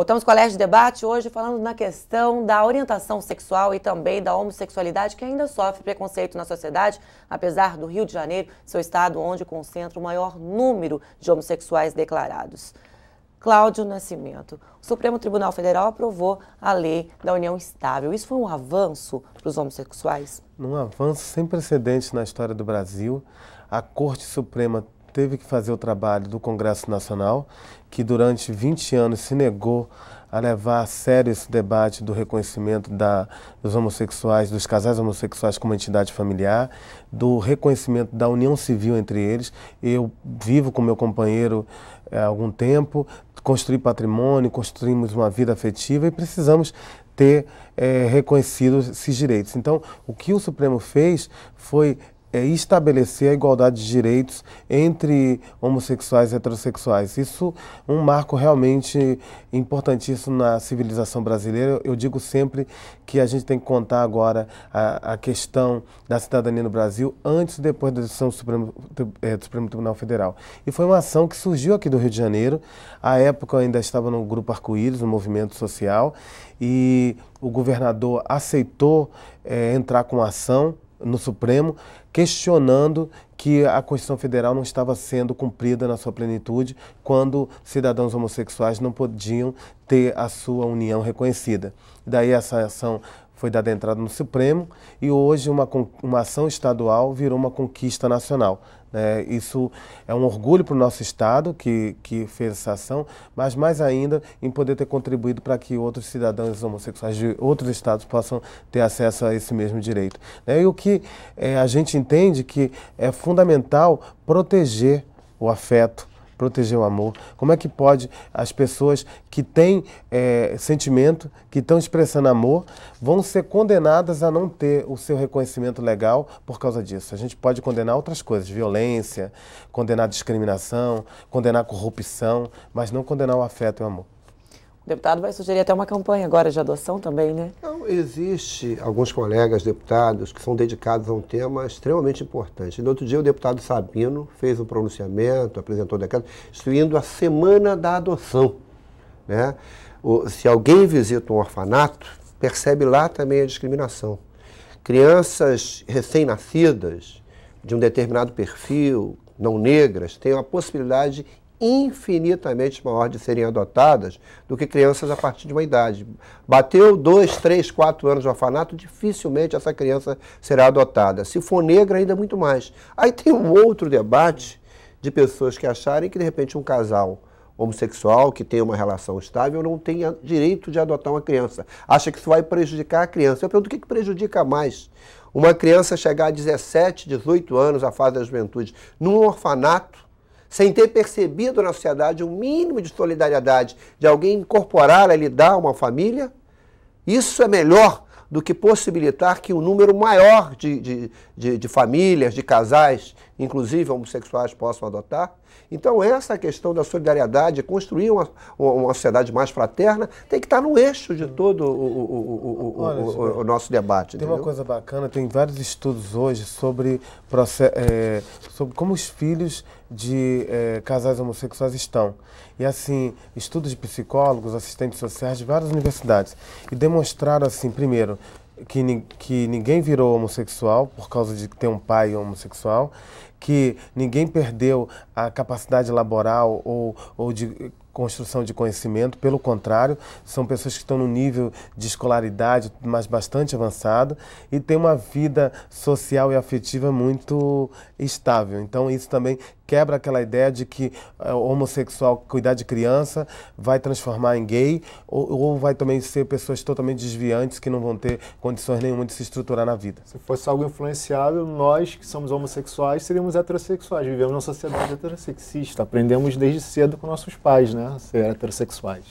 Voltamos com o Colégio de Debate hoje falando na questão da orientação sexual e também da homossexualidade que ainda sofre preconceito na sociedade, apesar do Rio de Janeiro ser o estado onde concentra o maior número de homossexuais declarados. Cláudio Nascimento, o Supremo Tribunal Federal aprovou a lei da união estável. Isso foi um avanço para os homossexuais? Um avanço sem precedentes na história do Brasil. A Corte Suprema teve que fazer o trabalho do Congresso Nacional, que durante 20 anos se negou a levar a sério esse debate do reconhecimento da, dos homossexuais, dos casais homossexuais como entidade familiar, do reconhecimento da união civil entre eles. Eu vivo com meu companheiro eh, há algum tempo, construí patrimônio, construímos uma vida afetiva e precisamos ter é, reconhecido esses direitos. Então, o que o Supremo fez foi é estabelecer a igualdade de direitos entre homossexuais e heterossexuais. Isso é um marco realmente importantíssimo na civilização brasileira. Eu digo sempre que a gente tem que contar agora a, a questão da cidadania no Brasil antes e depois da decisão do Supremo, é, do Supremo, Tribunal Federal. E foi uma ação que surgiu aqui do Rio de Janeiro. À época eu ainda estava no Grupo Arco-Íris, no movimento social, e o governador aceitou é, entrar com a ação no Supremo questionando que a Constituição Federal não estava sendo cumprida na sua plenitude quando cidadãos homossexuais não podiam ter a sua união reconhecida. Daí essa ação foi dada entrada no Supremo e hoje uma, uma ação estadual virou uma conquista nacional. É, isso é um orgulho para o nosso Estado que, que fez essa ação, mas mais ainda em poder ter contribuído para que outros cidadãos homossexuais de outros estados possam ter acesso a esse mesmo direito. É, e o que é, a gente entende que é fundamental proteger o afeto, proteger o amor? Como é que pode as pessoas que têm é, sentimento, que estão expressando amor, vão ser condenadas a não ter o seu reconhecimento legal por causa disso? A gente pode condenar outras coisas, violência, condenar discriminação, condenar corrupção, mas não condenar o afeto e o amor. O deputado vai sugerir até uma campanha agora de adoção também, né? Não, existe alguns colegas deputados que são dedicados a um tema extremamente importante. No outro dia, o deputado Sabino fez um pronunciamento, apresentou o decreto, instituindo a Semana da Adoção. Né? O, se alguém visita um orfanato, percebe lá também a discriminação. Crianças recém-nascidas, de um determinado perfil, não negras, têm a possibilidade infinitamente maior de serem adotadas do que crianças a partir de uma idade. Bateu dois, três, quatro anos de orfanato, dificilmente essa criança será adotada. Se for negra, ainda muito mais. Aí tem um outro debate de pessoas que acharem que, de repente, um casal homossexual que tem uma relação estável não tem direito de adotar uma criança. Acha que isso vai prejudicar a criança. Eu pergunto, o que prejudica mais? Uma criança chegar a 17, 18 anos, a fase da juventude, num orfanato, sem ter percebido na sociedade um mínimo de solidariedade de alguém incorporar a lidar uma família, isso é melhor do que possibilitar que um número maior de, de, de, de famílias, de casais, inclusive homossexuais, possam adotar. Então, essa questão da solidariedade, construir uma, uma sociedade mais fraterna, tem que estar no eixo de todo o, o, o, o, o nosso debate. Tem entendeu? uma coisa bacana, tem vários estudos hoje sobre, é, sobre como os filhos de é, casais homossexuais estão. E assim, estudos de psicólogos, assistentes sociais de várias universidades. E demonstraram assim, primeiro, que, ni, que ninguém virou homossexual por causa de ter um pai homossexual, que ninguém perdeu a capacidade laboral ou, ou de construção de conhecimento, pelo contrário, são pessoas que estão no nível de escolaridade, mas bastante avançado, e têm uma vida social e afetiva muito estável. Então, isso também quebra aquela ideia de que eh, o homossexual cuidar de criança vai transformar em gay ou, ou, vai também ser pessoas totalmente desviantes que não vão ter condições nenhuma de se estruturar na vida. Se fosse algo influenciável, nós que somos homossexuais seríamos heterossexuais. Vivemos numa sociedade heterossexista. Aprendemos desde cedo com nossos pais, né? Ser heterossexuais.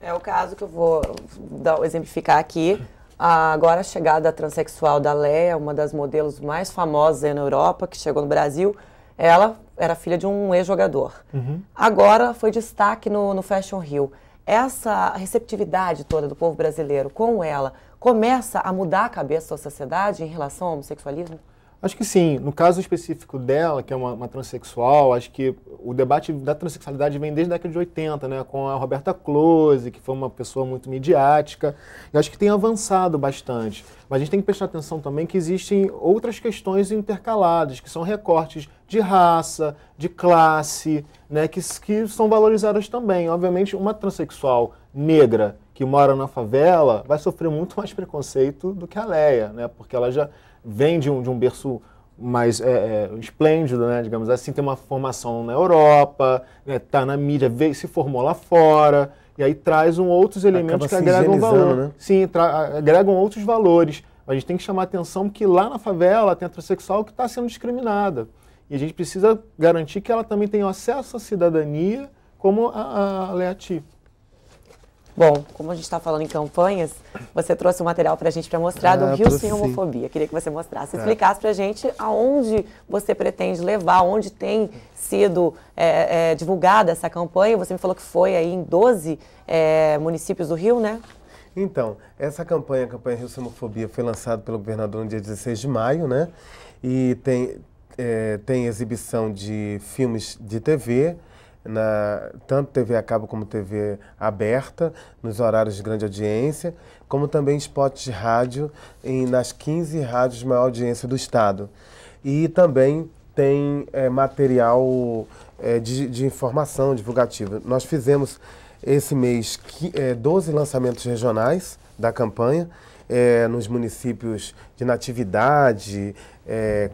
É o caso que eu vou dar, exemplificar aqui. Ah, agora a chegada transexual da Leia, uma das modelos mais famosas na Europa, que chegou no Brasil, ela era filha de um ex-jogador. Uhum. Agora foi destaque no, no Fashion Rio. Essa receptividade toda do povo brasileiro com ela começa a mudar a cabeça da sociedade em relação ao homossexualismo? Acho que sim. No caso específico dela, que é uma, uma, transexual, acho que o debate da transexualidade vem desde a década de 80, né? Com a Roberta Close, que foi uma pessoa muito midiática. E acho que tem avançado bastante. Mas a gente tem que prestar atenção também que existem outras questões intercaladas, que são recortes de raça, de classe, né, que, que são valorizadas também. Obviamente, uma transexual negra que mora na favela vai sofrer muito mais preconceito do que a Leia, né, porque ela já vem de um, de um berço mais é, é, esplêndido, né, digamos assim, tem uma formação na Europa, está né, tá na mídia, veio, se formou lá fora, e aí traz um outros elementos Acaba que agregam valor. Né? Sim, agregam outros valores. A gente tem que chamar atenção que lá na favela tem a transexual que está sendo discriminada. E a gente precisa garantir que ela também tenha acesso à cidadania, como a, a Leati. Bom, como a gente está falando em campanhas, você trouxe um material para a gente para mostrar do é, Rio Sem Homofobia. Queria que você mostrasse, é. explicasse para a gente aonde você pretende levar, onde tem sido é, é, divulgada essa campanha. Você me falou que foi aí em 12 é, municípios do Rio, né? Então, essa campanha, a campanha Rio Sem Homofobia, foi lançada pelo governador no dia 16 de maio, né? E tem, é, tem exibição de filmes de TV, na, tanto TV a cabo como TV aberta, nos horários de grande audiência, como também spots de rádio em, nas 15 rádios de maior audiência do Estado. E também tem é, material é, de, de, informação divulgativa. Nós fizemos esse mês que, é, 12 lançamentos regionais da campanha, é, nos municípios de Natividade, é,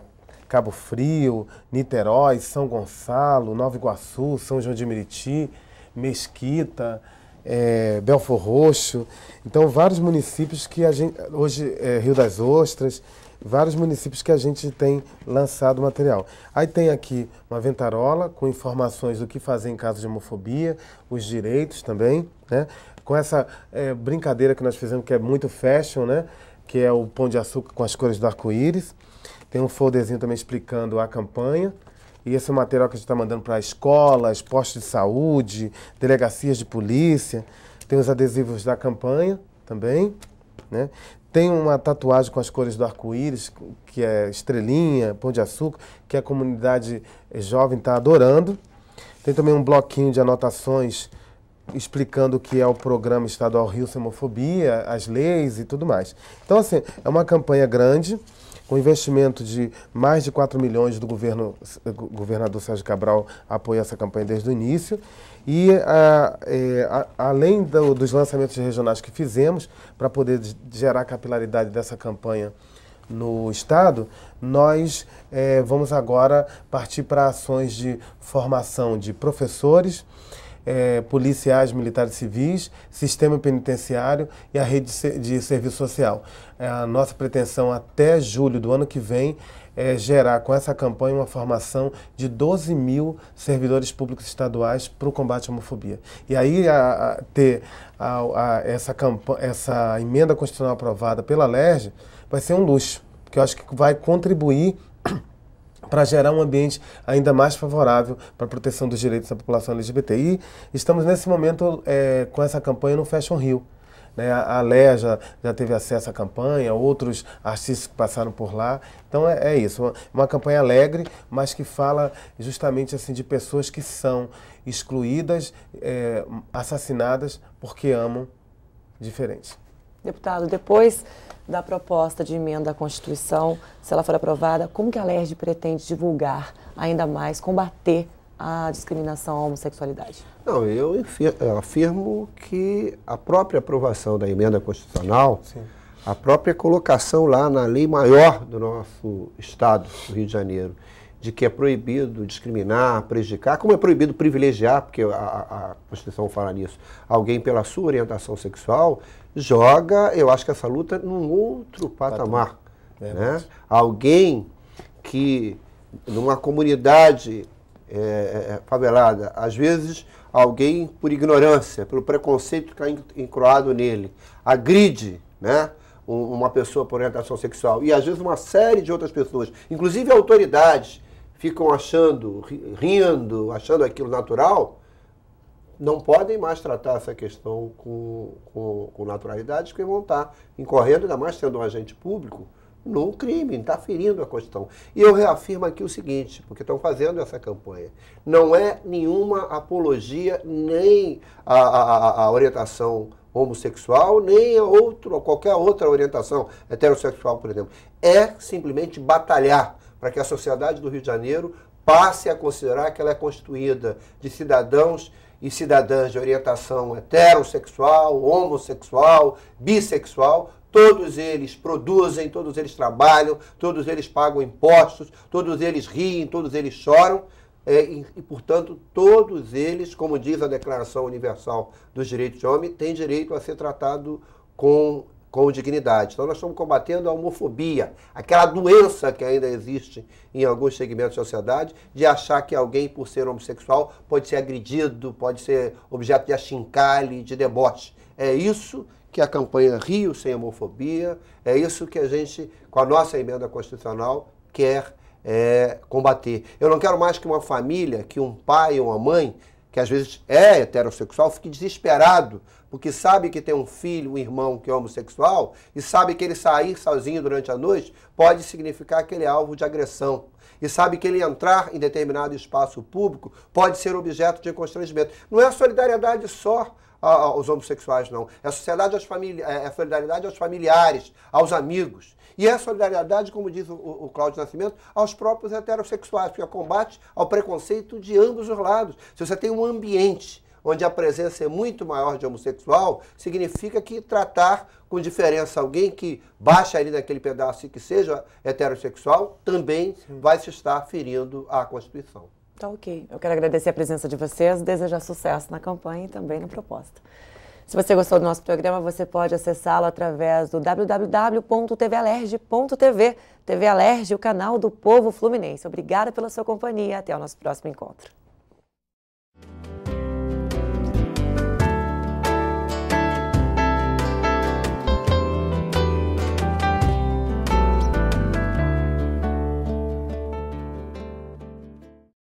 Cabo Frio, Niterói, São Gonçalo, Nova Iguaçu, São João de Meriti, Mesquita, é, Belfor Roxo. Então, vários municípios que a gente. Hoje, é, Rio das Ostras, vários municípios que a gente tem lançado material. Aí tem aqui uma ventarola com informações do que fazer em caso de homofobia, os direitos também, né? Com essa é, brincadeira que nós fizemos, que é muito fashion, né? Que é o pão de açúcar com as cores do arco-íris. Tem um folderzinho também explicando a campanha. E esse é o material que a gente está mandando para escolas, postos de saúde, delegacias de polícia. Tem os adesivos da campanha também. Né? Tem uma tatuagem com as cores do arco-íris, que é estrelinha, pão de açúcar, que a comunidade jovem está adorando. Tem também um bloquinho de anotações explicando o que é o programa estadual Rio Semofobia, as leis e tudo mais. Então, assim, é uma campanha grande com investimento de mais de 4 milhões do governo, governador Sérgio Cabral apoia essa campanha desde o início. E a, ah, é, a, além do, dos lançamentos regionais que fizemos, para poder gerar capilaridade dessa campanha no Estado, nós é, vamos agora partir para ações de formação de professores é, policiais, militares civis, sistema penitenciário e a rede de serviço social. É, a nossa pretensão até julho do ano que vem é gerar com essa campanha uma formação de 12 mil servidores públicos estaduais para o combate à homofobia. E aí a, a, ter a, essa, essa emenda constitucional aprovada pela LERJ vai ser um luxo, porque eu acho que vai contribuir para gerar um ambiente ainda mais favorável para a proteção dos direitos da população LGBTI. Estamos nesse momento é, com essa campanha no Fashion Rio. Né? A Lé já, já, teve acesso à campanha, outros artistas que passaram por lá. Então é, é isso, uma, uma, campanha alegre, mas que fala justamente assim de pessoas que são excluídas, é, assassinadas porque amam diferente. Deputado, depois da proposta de emenda à Constituição, se ela for aprovada, como que a LERJ pretende divulgar ainda mais, combater a discriminação à homossexualidade? Não, eu afirmo que a própria aprovação da emenda constitucional, Sim. a própria colocação lá na lei maior do nosso Estado, do Rio de Janeiro, de que é proibido discriminar, prejudicar, como é proibido privilegiar, porque a, a, Constituição fala nisso, alguém pela sua orientação sexual, joga, eu acho que essa luta num outro patamar. É, né? Alguém que, numa comunidade é, é, é, favelada, às vezes alguém por ignorância, pelo preconceito que está encroado nele, agride, né? uma pessoa por orientação sexual e às vezes uma série de outras pessoas, inclusive autoridades ficam achando, rindo, achando aquilo natural, não podem mais tratar essa questão com, com, com naturalidade, porque vão estar incorrendo, ainda mais sendo um agente público, num crime, está ferindo a questão. E eu reafirmo aqui o seguinte, porque estão fazendo essa campanha. Não é nenhuma apologia, nem a, a, a orientação homossexual, nem a outro, qualquer outra orientação heterossexual, por exemplo. É simplesmente batalhar para que a sociedade do Rio de Janeiro passe a considerar que ela é constituída de cidadãos e cidadãs de orientação heterossexual, homossexual, bissexual, todos eles produzem, todos eles trabalham, todos eles pagam impostos, todos eles riem, todos eles choram. É, e, e, portanto, todos eles, como diz a Declaração Universal dos Direitos do Homem, têm direito a ser tratado com com dignidade. Então, nós estamos combatendo a homofobia, aquela doença que ainda existe em alguns segmentos da sociedade, de achar que alguém, por ser homossexual, pode ser agredido, pode ser objeto de achincalhe, de deboche. É isso que a campanha Rio Sem Homofobia, é isso que a gente, com a nossa emenda constitucional, quer é, combater. Eu não quero mais que uma família, que um pai ou uma mãe, que às vezes é heterossexual, fique desesperado porque sabe que tem um filho, um irmão que é homossexual, e sabe que ele sair sozinho durante a noite pode significar que ele é alvo de agressão. E sabe que ele entrar em determinado espaço público pode ser objeto de constrangimento. Não é solidariedade só ah, ah, aos homossexuais, não. É, sociedade famili é, é solidariedade aos familiares, aos amigos. E é solidariedade, como diz o, o Cláudio Nascimento, aos próprios heterossexuais, porque é combate ao preconceito de ambos os lados. Se você tem um ambiente onde a presença é muito maior de homossexual, significa que tratar com diferença alguém que baixa ali naquele pedaço e que seja heterossexual, também Sim. vai se estar ferindo à Constituição. Tá ok. Eu quero agradecer a presença de vocês, desejar sucesso na campanha e também na proposta. Se você gostou do nosso programa, você pode acessá-lo através do www.tvalerge.tv. TV Alerge, o canal do povo fluminense. Obrigada pela sua companhia. Até o nosso próximo encontro.